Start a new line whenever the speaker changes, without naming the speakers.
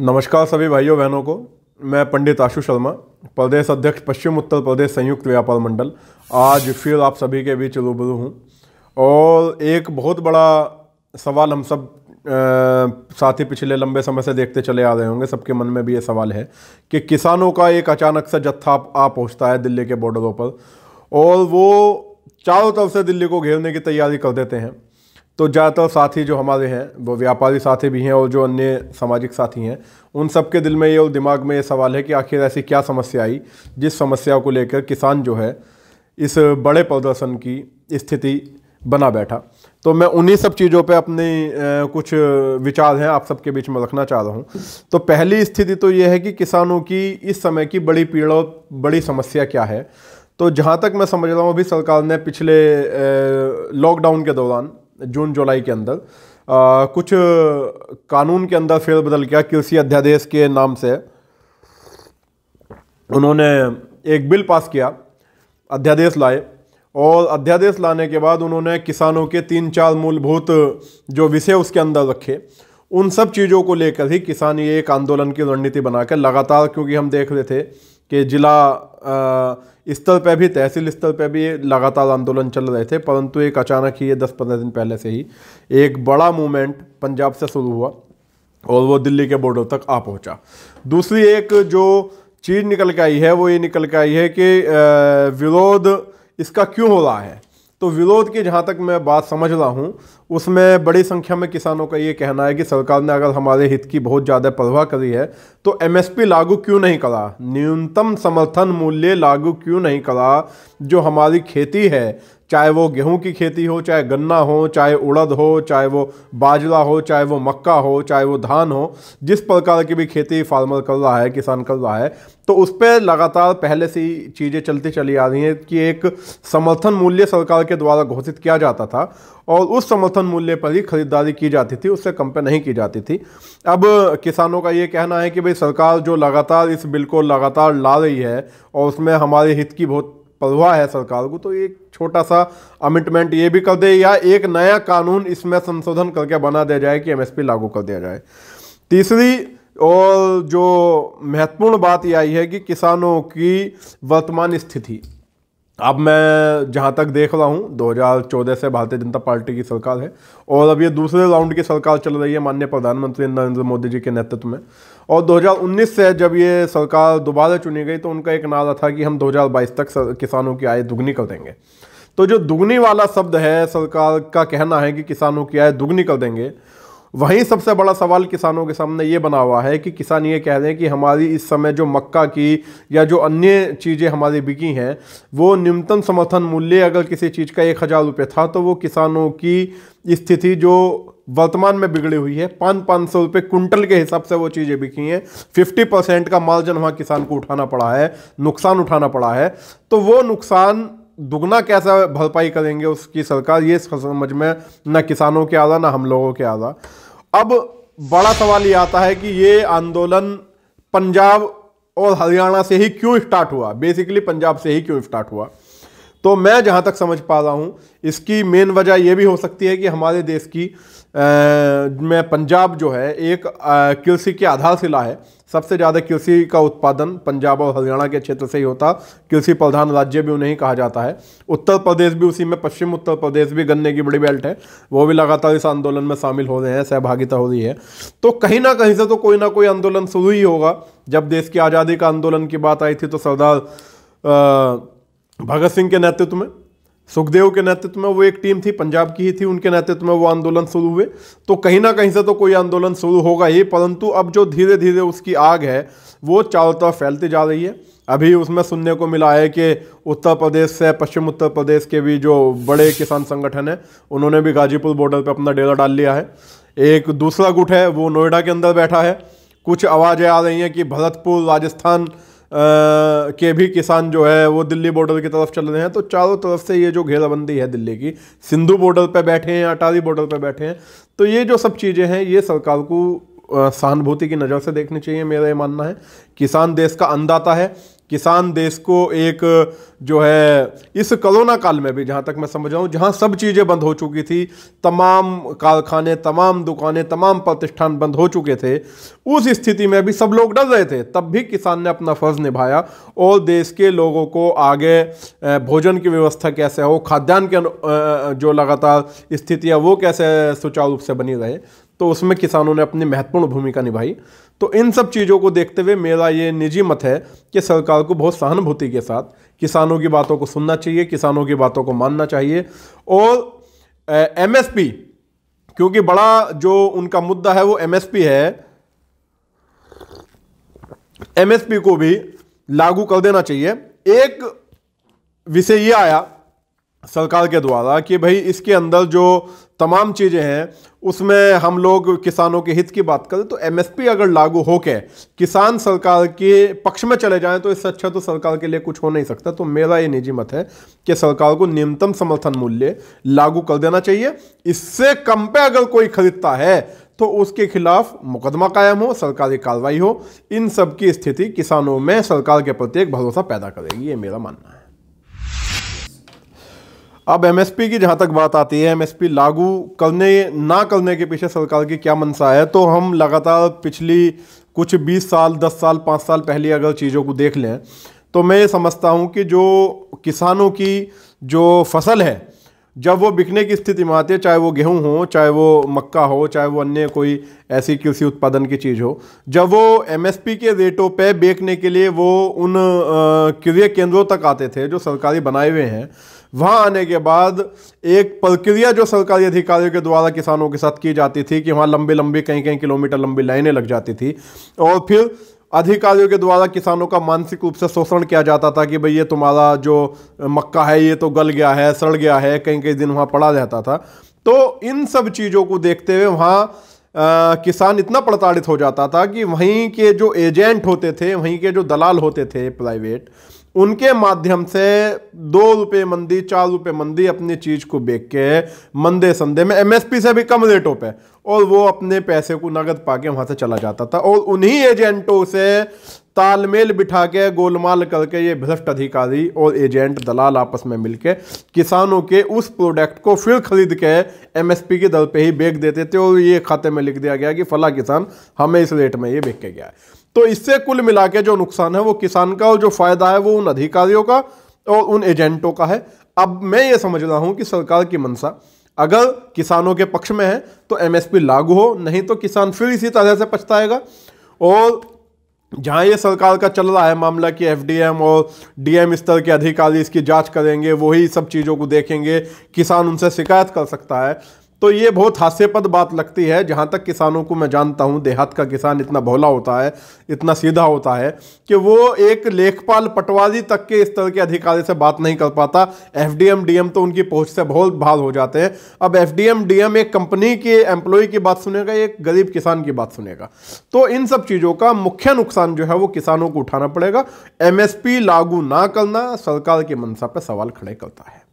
नमस्कार सभी भाइयों बहनों को मैं पंडित आशु शर्मा प्रदेश अध्यक्ष पश्चिम उत्तर प्रदेश संयुक्त व्यापार मंडल आज फिर आप सभी के बीच रूबरू हूँ और एक बहुत बड़ा सवाल हम सब साथ ही पिछले लंबे समय से देखते चले आ रहे होंगे सबके मन में भी ये सवाल है कि किसानों का एक अचानक सा जत्था आ पहुँचता है दिल्ली के बॉर्डरों पर और वो चारों तरफ से दिल्ली को घेरने की तैयारी कर देते हैं तो ज़्यादातर साथी जो हमारे हैं वो व्यापारी साथी भी हैं और जो अन्य सामाजिक साथी हैं उन सब के दिल में ये और दिमाग में ये सवाल है कि आखिर ऐसी क्या समस्या आई जिस समस्या को लेकर किसान जो है इस बड़े प्रदर्शन की स्थिति बना बैठा तो मैं उन्हीं सब चीज़ों पे अपने कुछ विचार हैं आप सबके बीच में रखना चाह रहा हूँ तो पहली स्थिति तो ये है कि किसानों की इस समय की बड़ी पीड़ा और बड़ी समस्या क्या है तो जहाँ तक मैं समझ रहा हूँ अभी सरकार ने पिछले लॉकडाउन के दौरान जून जुलाई के अंदर आ, कुछ कानून के अंदर फेरबदल किया कृषि अध्यादेश के नाम से उन्होंने एक बिल पास किया अध्यादेश लाए और अध्यादेश लाने के बाद उन्होंने किसानों के तीन चार मूलभूत जो विषय उसके अंदर रखे उन सब चीज़ों को लेकर ही किसान ये एक आंदोलन की रणनीति बनाकर लगातार क्योंकि हम देख रहे थे कि जिला आ, स्तर पर भी तहसील स्तर पर भी लगातार आंदोलन चल रहे थे परंतु एक अचानक ही ये दस पंद्रह दिन पहले से ही एक बड़ा मूवमेंट पंजाब से शुरू हुआ और वो दिल्ली के बॉर्डर तक आ पहुंचा दूसरी एक जो चीज़ निकल के आई है वो ये निकल के आई है कि विरोध इसका क्यों हो रहा है तो विरोध की जहाँ तक मैं बात समझ रहा हूँ उसमें बड़ी संख्या में किसानों का ये कहना है कि सरकार ने अगर हमारे हित की बहुत ज़्यादा परवाह करी है तो एमएसपी लागू क्यों नहीं करा न्यूनतम समर्थन मूल्य लागू क्यों नहीं करा जो हमारी खेती है चाहे वो गेहूं की खेती हो चाहे गन्ना हो चाहे उड़द हो चाहे वो बाजरा हो चाहे वो मक्का हो चाहे वो धान हो जिस प्रकार की भी खेती फार्मर कर रहा है किसान कर रहा है तो उस पर लगातार पहले से ही चीज़ें चलती चली आ रही हैं कि एक समर्थन मूल्य सरकार के द्वारा घोषित किया जाता था और उस समर्थन समर्थन मूल्य पर ही खरीदारी की जाती थी उससे कम पे नहीं की जाती थी अब किसानों का ये कहना है कि भाई सरकार जो लगातार इस बिल को लगातार ला रही है और उसमें हमारे हित की बहुत परवाह है सरकार को तो एक छोटा सा अमिटमेंट ये भी कर दे या एक नया कानून इसमें संशोधन करके बना दिया जाए कि एम लागू कर दिया जाए तीसरी और जो महत्वपूर्ण बात यह आई है कि किसानों की वर्तमान स्थिति अब मैं जहाँ तक देख रहा हूँ 2014 से भारतीय जनता पार्टी की सरकार है और अब ये दूसरे राउंड की सरकार चल रही है माननीय प्रधानमंत्री नरेंद्र मोदी जी के नेतृत्व में और 2019 से जब ये सरकार दोबारा चुनी गई तो उनका एक नारा था कि हम 2022 तक किसानों की आय दुगनी कर देंगे तो जो दुगनी वाला शब्द है सरकार का कहना है कि किसानों की आय दुगनी कर देंगे वहीं सबसे बड़ा सवाल किसानों के सामने ये बना हुआ है कि किसान ये कह रहे हैं कि हमारी इस समय जो मक्का की या जो अन्य चीज़ें हमारी बिकी हैं वो न्यूनतम समर्थन मूल्य अगर किसी चीज़ का एक हज़ार रुपये था तो वो किसानों की स्थिति जो वर्तमान में बिगड़ी हुई है पाँच पाँच सौ रुपये कुंटल के हिसाब से वो चीज़ें बिकी हैं फिफ्टी परसेंट का मार्जिन वहाँ किसान को उठाना पड़ा है नुकसान उठाना पड़ा है तो वो नुकसान दुगना कैसा भरपाई करेंगे उसकी सरकार ये समझ में ना किसानों के आ रहा ना हम लोगों के आ रहा अब बड़ा सवाल ये आता है कि ये आंदोलन पंजाब और हरियाणा से ही क्यों स्टार्ट हुआ बेसिकली पंजाब से ही क्यों स्टार्ट हुआ तो मैं जहाँ तक समझ पा रहा हूँ इसकी मेन वजह यह भी हो सकती है कि हमारे देश की मैं पंजाब जो है एक कृषि की आधारशिला है सबसे ज़्यादा कृषि का उत्पादन पंजाब और हरियाणा के क्षेत्र से ही होता कृषि प्रधान राज्य भी उन्हें ही कहा जाता है उत्तर प्रदेश भी उसी में पश्चिम उत्तर प्रदेश भी गन्ने की बड़ी बेल्ट है वो भी लगातार इस आंदोलन में शामिल हो रहे हैं सहभागिता हो रही है तो कहीं ना कहीं से तो कोई ना कोई आंदोलन शुरू ही होगा जब देश की आज़ादी का आंदोलन की बात आई थी तो सरदार भगत सिंह के नेतृत्व में सुखदेव के नेतृत्व में वो एक टीम थी पंजाब की ही थी उनके नेतृत्व में वो आंदोलन शुरू हुए तो कहीं ना कहीं से तो कोई आंदोलन शुरू होगा ही परंतु अब जो धीरे धीरे उसकी आग है वो चारों तरफ फैलती जा रही है अभी उसमें सुनने को मिला है कि उत्तर प्रदेश से पश्चिम उत्तर प्रदेश के भी जो बड़े किसान संगठन हैं उन्होंने भी गाजीपुर बॉर्डर पर अपना डेरा डाल लिया है एक दूसरा गुट है वो नोएडा के अंदर बैठा है कुछ आवाज़ें आ रही हैं कि भरतपुर राजस्थान के भी किसान जो है वो दिल्ली बॉर्डर की तरफ चल रहे हैं तो चारों तरफ से ये जो घेराबंदी है दिल्ली की सिंधु बॉर्डर पर बैठे हैं अटारी बॉर्डर पर बैठे हैं तो ये जो सब चीज़ें हैं ये सरकार को सहानुभूति की नज़र से देखनी चाहिए मेरा ये मानना है किसान देश का अन्नदाता है किसान देश को एक जो है इस कोरोना काल में भी जहाँ तक मैं समझ रहा हूँ जहाँ सब चीज़ें बंद हो चुकी थी तमाम कारखाने तमाम दुकानें तमाम प्रतिष्ठान बंद हो चुके थे उस स्थिति में भी सब लोग डर रहे थे तब भी किसान ने अपना फ़र्ज़ निभाया और देश के लोगों को आगे भोजन की व्यवस्था कैसे हो खाद्यान्न के जो लगातार स्थितियाँ वो कैसे सुचारू रूप से बनी रहे तो उसमें किसानों ने अपनी महत्वपूर्ण भूमिका निभाई तो इन सब चीज़ों को देखते हुए मेरा ये निजी मत है कि सरकार को बहुत सहानुभूति के साथ किसानों की बातों को सुनना चाहिए किसानों की बातों को मानना चाहिए और एम क्योंकि बड़ा जो उनका मुद्दा है वो एम है एमएसपी को भी लागू कर देना चाहिए एक विषय ये आया सरकार के द्वारा कि भाई इसके अंदर जो तमाम चीज़ें हैं उसमें हम लोग किसानों के हित की बात करें तो एमएसपी अगर लागू हो के किसान सरकार के पक्ष में चले जाएं तो इससे अच्छा तो सरकार के लिए कुछ हो नहीं सकता तो मेरा ये निजी मत है कि सरकार को न्यूनतम समर्थन मूल्य लागू कर देना चाहिए इससे कम पे अगर कोई खरीदता है तो उसके खिलाफ मुकदमा कायम हो सरकारी कार्रवाई हो इन सब की स्थिति किसानों में सरकार के प्रति एक भरोसा पैदा करेगी ये मेरा मानना है अब एमएसपी की जहाँ तक बात आती है एमएसपी लागू करने ना करने के पीछे सरकार की क्या मंशा है तो हम लगातार पिछली कुछ 20 साल 10 साल 5 साल पहले अगर चीज़ों को देख लें तो मैं ये समझता हूँ कि जो किसानों की जो फसल है जब वो बिकने की स्थिति में आती है चाहे वो गेहूं हो चाहे वो मक्का हो चाहे वो अन्य कोई ऐसी कृषि उत्पादन की चीज़ हो जब वो एमएसपी के रेटों पे बेचने के लिए वो उन क्रिय केंद्रों तक आते थे जो सरकारी बनाए हुए हैं वहाँ आने के बाद एक प्रक्रिया जो सरकारी अधिकारियों के द्वारा किसानों के साथ की जाती थी कि वहाँ लंबी लंबी कहीं कहीं किलोमीटर लंबी लाइनें लग जाती थी और फिर अधिकारियों के द्वारा किसानों का मानसिक रूप से शोषण किया जाता था कि भाई ये तुम्हारा जो मक्का है ये तो गल गया है सड़ गया है कहीं कई दिन वहाँ पड़ा रहता था तो इन सब चीज़ों को देखते हुए वहाँ आ, किसान इतना प्रताड़ित हो जाता था कि वहीं के जो एजेंट होते थे वहीं के जो दलाल होते थे प्राइवेट उनके माध्यम से दो रुपये मंदी चार रुपये मंदी अपनी चीज़ को बेच के मंदे संदे में एमएसपी से भी कम रेटों पे और वो अपने पैसे को नगद पाके वहाँ से चला जाता था और उन्हीं एजेंटों से तालमेल बिठा के गोलमाल करके ये भ्रष्ट अधिकारी और एजेंट दलाल आपस में मिलके किसानों के उस प्रोडक्ट को फिर खरीद के एमएसपी की दर पे ही बेच देते थे और ये खाते में लिख दिया गया कि फला किसान हमें इस रेट में ये बेच के गया है तो इससे कुल मिला के जो नुकसान है वो किसान का और जो फायदा है वो उन अधिकारियों का और उन एजेंटों का है अब मैं ये समझ रहा हूँ कि सरकार की मनसा अगर किसानों के पक्ष में है तो एमएसपी लागू हो नहीं तो किसान फिर इसी तरह से पछताएगा और जहाँ ये सरकार का चल रहा है मामला कि एफडीएम और डीएम स्तर के अधिकारी इसकी जांच करेंगे वही सब चीज़ों को देखेंगे किसान उनसे शिकायत कर सकता है तो ये बहुत हास्यपद बात लगती है जहाँ तक किसानों को मैं जानता हूँ देहात का किसान इतना भोला होता है इतना सीधा होता है कि वो एक लेखपाल पटवारी तक के इस तरह के अधिकारी से बात नहीं कर पाता एफ डी तो उनकी पहुँच से बहुत बाहर हो जाते हैं अब एफ डी एक कंपनी के एम्प्लॉय की बात सुनेगा एक गरीब किसान की बात सुनेगा तो इन सब चीज़ों का मुख्य नुकसान जो है वो किसानों को उठाना पड़ेगा एम लागू ना करना सरकार की मनसा पर सवाल खड़े करता है